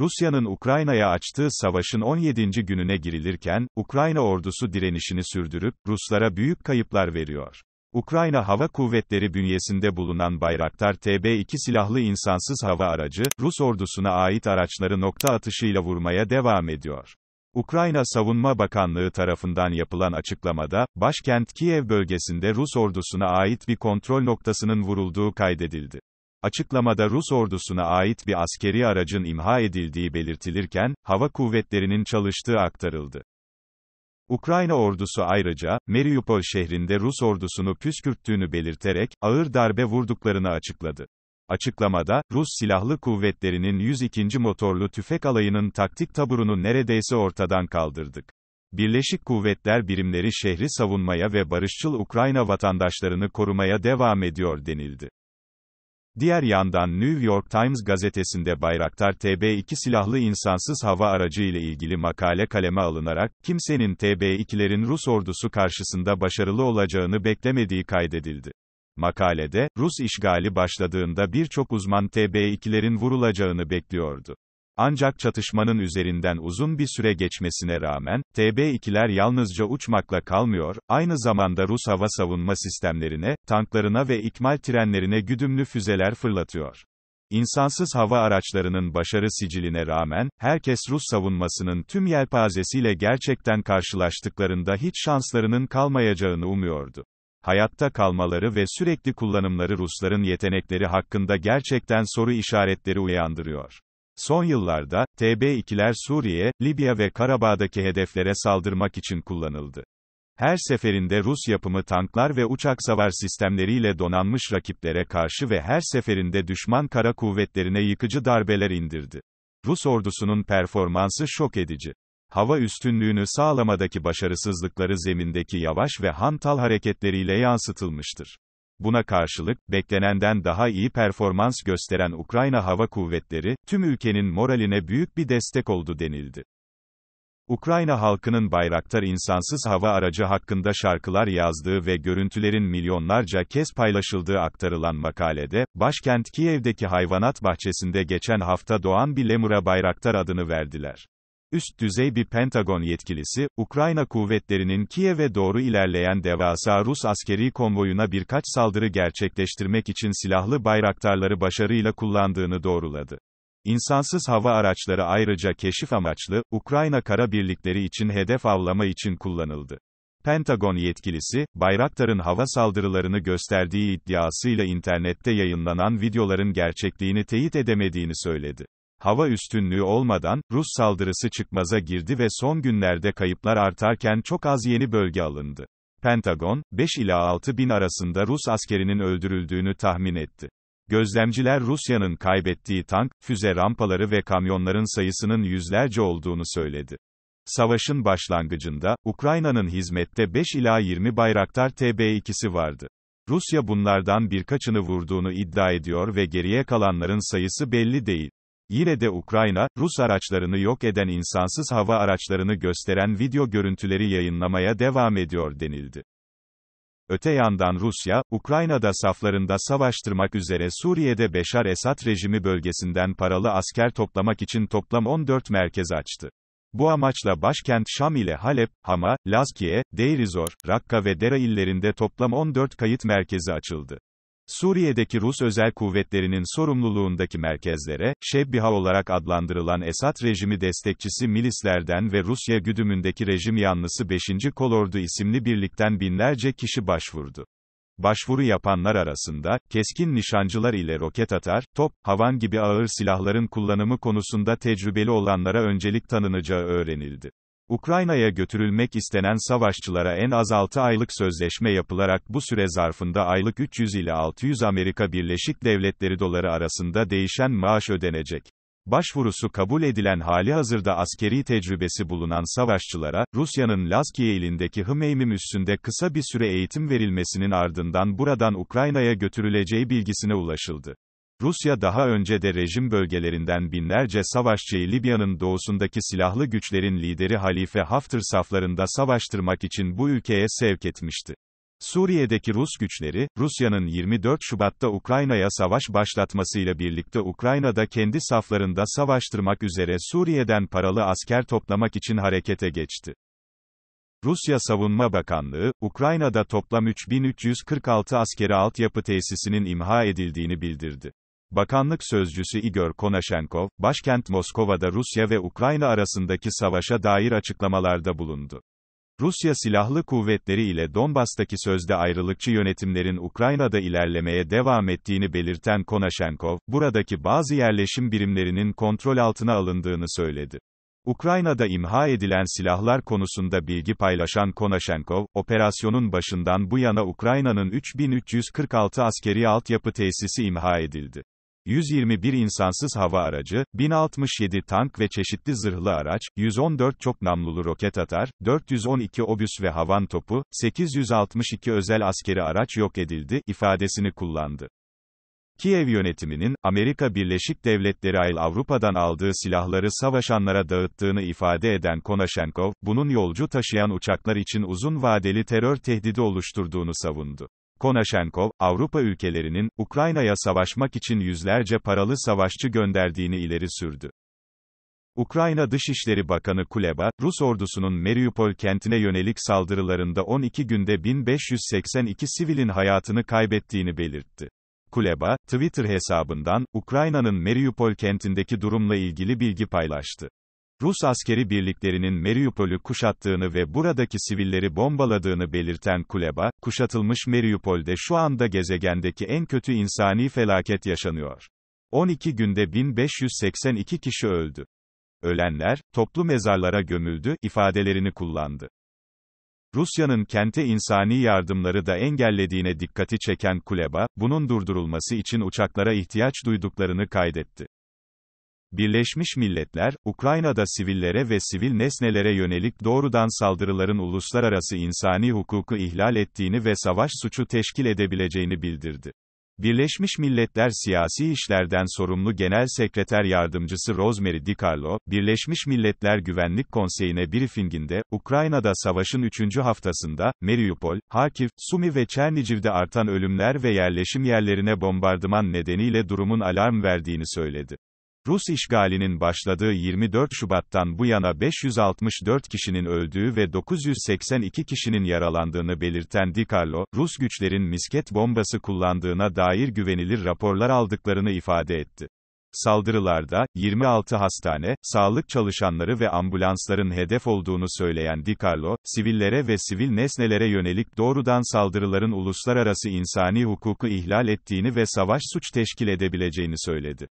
Rusya'nın Ukrayna'ya açtığı savaşın 17. gününe girilirken, Ukrayna ordusu direnişini sürdürüp, Ruslara büyük kayıplar veriyor. Ukrayna Hava Kuvvetleri bünyesinde bulunan Bayraktar TB2 silahlı insansız hava aracı, Rus ordusuna ait araçları nokta atışıyla vurmaya devam ediyor. Ukrayna Savunma Bakanlığı tarafından yapılan açıklamada, başkent Kiev bölgesinde Rus ordusuna ait bir kontrol noktasının vurulduğu kaydedildi. Açıklamada Rus ordusuna ait bir askeri aracın imha edildiği belirtilirken, hava kuvvetlerinin çalıştığı aktarıldı. Ukrayna ordusu ayrıca, Mariupol şehrinde Rus ordusunu püskürttüğünü belirterek, ağır darbe vurduklarını açıkladı. Açıklamada, Rus Silahlı Kuvvetleri'nin 102. Motorlu Tüfek Alayı'nın taktik taburunu neredeyse ortadan kaldırdık. Birleşik Kuvvetler birimleri şehri savunmaya ve barışçıl Ukrayna vatandaşlarını korumaya devam ediyor denildi. Diğer yandan New York Times gazetesinde Bayraktar TB2 silahlı insansız hava aracı ile ilgili makale kaleme alınarak, kimsenin TB2'lerin Rus ordusu karşısında başarılı olacağını beklemediği kaydedildi. Makalede, Rus işgali başladığında birçok uzman TB2'lerin vurulacağını bekliyordu. Ancak çatışmanın üzerinden uzun bir süre geçmesine rağmen, TB2'ler yalnızca uçmakla kalmıyor, aynı zamanda Rus hava savunma sistemlerine, tanklarına ve ikmal trenlerine güdümlü füzeler fırlatıyor. İnsansız hava araçlarının başarı siciline rağmen, herkes Rus savunmasının tüm yelpazesiyle gerçekten karşılaştıklarında hiç şanslarının kalmayacağını umuyordu hayatta kalmaları ve sürekli kullanımları Rusların yetenekleri hakkında gerçekten soru işaretleri uyandırıyor. Son yıllarda, TB2'ler Suriye, Libya ve Karabağ'daki hedeflere saldırmak için kullanıldı. Her seferinde Rus yapımı tanklar ve uçak savar sistemleriyle donanmış rakiplere karşı ve her seferinde düşman kara kuvvetlerine yıkıcı darbeler indirdi. Rus ordusunun performansı şok edici. Hava üstünlüğünü sağlamadaki başarısızlıkları zemindeki yavaş ve hantal hareketleriyle yansıtılmıştır. Buna karşılık, beklenenden daha iyi performans gösteren Ukrayna Hava Kuvvetleri, tüm ülkenin moraline büyük bir destek oldu denildi. Ukrayna halkının Bayraktar insansız hava aracı hakkında şarkılar yazdığı ve görüntülerin milyonlarca kez paylaşıldığı aktarılan makalede, başkent Kiev'deki hayvanat bahçesinde geçen hafta doğan bir lemura Bayraktar adını verdiler. Üst düzey bir Pentagon yetkilisi, Ukrayna kuvvetlerinin Kiev'e doğru ilerleyen devasa Rus askeri konvoyuna birkaç saldırı gerçekleştirmek için silahlı bayraktarları başarıyla kullandığını doğruladı. İnsansız hava araçları ayrıca keşif amaçlı, Ukrayna kara birlikleri için hedef avlama için kullanıldı. Pentagon yetkilisi, Bayraktar'ın hava saldırılarını gösterdiği iddiasıyla internette yayınlanan videoların gerçekliğini teyit edemediğini söyledi hava üstünlüğü olmadan, Rus saldırısı çıkmaza girdi ve son günlerde kayıplar artarken çok az yeni bölge alındı. Pentagon, 5 ila 6 bin arasında Rus askerinin öldürüldüğünü tahmin etti. Gözlemciler Rusya'nın kaybettiği tank, füze rampaları ve kamyonların sayısının yüzlerce olduğunu söyledi. Savaşın başlangıcında, Ukrayna'nın hizmette 5 ila 20 Bayraktar TB2'si vardı. Rusya bunlardan birkaçını vurduğunu iddia ediyor ve geriye kalanların sayısı belli değil. Yine de Ukrayna, Rus araçlarını yok eden insansız hava araçlarını gösteren video görüntüleri yayınlamaya devam ediyor denildi. Öte yandan Rusya, Ukrayna'da saflarında savaştırmak üzere Suriye'de Beşar Esad rejimi bölgesinden paralı asker toplamak için toplam 14 merkez açtı. Bu amaçla başkent Şam ile Halep, Hama, Lazkiye, Deirizor, Rakka ve Dera illerinde toplam 14 kayıt merkezi açıldı. Suriye'deki Rus özel kuvvetlerinin sorumluluğundaki merkezlere, Şebbiha olarak adlandırılan Esad rejimi destekçisi milislerden ve Rusya güdümündeki rejim yanlısı 5. Kolordu isimli birlikten binlerce kişi başvurdu. Başvuru yapanlar arasında, keskin nişancılar ile roket atar, top, havan gibi ağır silahların kullanımı konusunda tecrübeli olanlara öncelik tanınacağı öğrenildi. Ukrayna'ya götürülmek istenen savaşçılara en az 6 aylık sözleşme yapılarak bu süre zarfında aylık 300 ile 600 Amerika Birleşik Devletleri doları arasında değişen maaş ödenecek. Başvurusu kabul edilen hali hazırda askeri tecrübesi bulunan savaşçılara, Rusya'nın Lazkiye ilindeki Hmeymim üssünde kısa bir süre eğitim verilmesinin ardından buradan Ukrayna'ya götürüleceği bilgisine ulaşıldı. Rusya daha önce de rejim bölgelerinden binlerce savaşçıyı Libya'nın doğusundaki silahlı güçlerin lideri Halife Haftar saflarında savaştırmak için bu ülkeye sevk etmişti. Suriye'deki Rus güçleri, Rusya'nın 24 Şubat'ta Ukrayna'ya savaş başlatmasıyla birlikte Ukrayna'da kendi saflarında savaştırmak üzere Suriye'den paralı asker toplamak için harekete geçti. Rusya Savunma Bakanlığı, Ukrayna'da toplam 3346 askeri altyapı tesisinin imha edildiğini bildirdi. Bakanlık sözcüsü Igor Konashenkov, başkent Moskova'da Rusya ve Ukrayna arasındaki savaşa dair açıklamalarda bulundu. Rusya silahlı kuvvetleri ile Donbas'taki sözde ayrılıkçı yönetimlerin Ukrayna'da ilerlemeye devam ettiğini belirten Konashenkov, buradaki bazı yerleşim birimlerinin kontrol altına alındığını söyledi. Ukrayna'da imha edilen silahlar konusunda bilgi paylaşan Konashenkov, operasyonun başından bu yana Ukrayna'nın 3346 askeri altyapı tesisi imha edildi. 121 insansız hava aracı, 1067 tank ve çeşitli zırhlı araç, 114 çok namlulu roket atar, 412 obüs ve havan topu, 862 özel askeri araç yok edildi ifadesini kullandı. Kiev yönetiminin, Amerika Birleşik Devletleri ail Avrupa'dan aldığı silahları savaşanlara dağıttığını ifade eden Konashenkov, bunun yolcu taşıyan uçaklar için uzun vadeli terör tehdidi oluşturduğunu savundu. Konaşenkov, Avrupa ülkelerinin, Ukrayna'ya savaşmak için yüzlerce paralı savaşçı gönderdiğini ileri sürdü. Ukrayna Dışişleri Bakanı Kuleba, Rus ordusunun Mariupol kentine yönelik saldırılarında 12 günde 1582 sivilin hayatını kaybettiğini belirtti. Kuleba, Twitter hesabından, Ukrayna'nın Mariupol kentindeki durumla ilgili bilgi paylaştı. Rus askeri birliklerinin Mariupol'ü kuşattığını ve buradaki sivilleri bombaladığını belirten Kuleba, kuşatılmış Mariupol'de şu anda gezegendeki en kötü insani felaket yaşanıyor. 12 günde 1582 kişi öldü. Ölenler, toplu mezarlara gömüldü, ifadelerini kullandı. Rusya'nın kente insani yardımları da engellediğine dikkati çeken Kuleba, bunun durdurulması için uçaklara ihtiyaç duyduklarını kaydetti. Birleşmiş Milletler, Ukrayna'da sivillere ve sivil nesnelere yönelik doğrudan saldırıların uluslararası insani hukuku ihlal ettiğini ve savaş suçu teşkil edebileceğini bildirdi. Birleşmiş Milletler Siyasi İşlerden Sorumlu Genel Sekreter Yardımcısı Rosemary DiCarlo, Birleşmiş Milletler Güvenlik Konseyi'ne briefinginde, Ukrayna'da savaşın 3. haftasında, Mariupol, Harkiv, Sumi ve Çerniciv'de artan ölümler ve yerleşim yerlerine bombardıman nedeniyle durumun alarm verdiğini söyledi. Rus işgalinin başladığı 24 Şubat'tan bu yana 564 kişinin öldüğü ve 982 kişinin yaralandığını belirten Di Carlo, Rus güçlerin misket bombası kullandığına dair güvenilir raporlar aldıklarını ifade etti. Saldırılarda, 26 hastane, sağlık çalışanları ve ambulansların hedef olduğunu söyleyen Di Carlo, sivillere ve sivil nesnelere yönelik doğrudan saldırıların uluslararası insani hukuku ihlal ettiğini ve savaş suç teşkil edebileceğini söyledi.